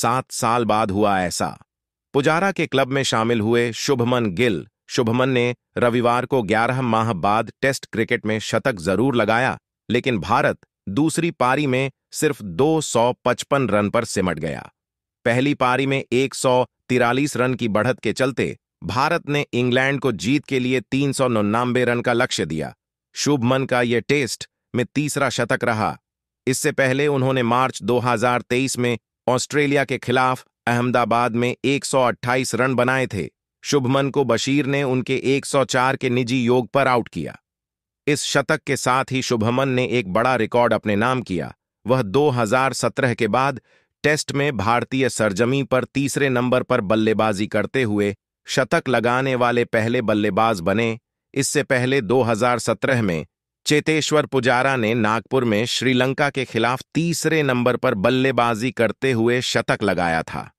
सात साल बाद हुआ ऐसा पुजारा के क्लब में शामिल हुए शुभमन गिल शुभमन ने रविवार को 11 माह बाद टेस्ट क्रिकेट में शतक जरूर लगाया लेकिन भारत दूसरी पारी में सिर्फ 255 रन पर सिमट गया पहली पारी में एक रन की बढ़त के चलते भारत ने इंग्लैंड को जीत के लिए तीन रन का लक्ष्य दिया शुभमन का यह टेस्ट में तीसरा शतक रहा इससे पहले उन्होंने मार्च 2023 में ऑस्ट्रेलिया के खिलाफ अहमदाबाद में 128 रन बनाए थे शुभमन को बशीर ने उनके 104 के निजी योग पर आउट किया इस शतक के साथ ही शुभमन ने एक बड़ा रिकॉर्ड अपने नाम किया वह 2017 के बाद टेस्ट में भारतीय सरजमी पर तीसरे नंबर पर बल्लेबाजी करते हुए शतक लगाने वाले पहले बल्लेबाज बने इससे पहले 2017 में चेतेश्वर पुजारा ने नागपुर में श्रीलंका के खिलाफ तीसरे नंबर पर बल्लेबाजी करते हुए शतक लगाया था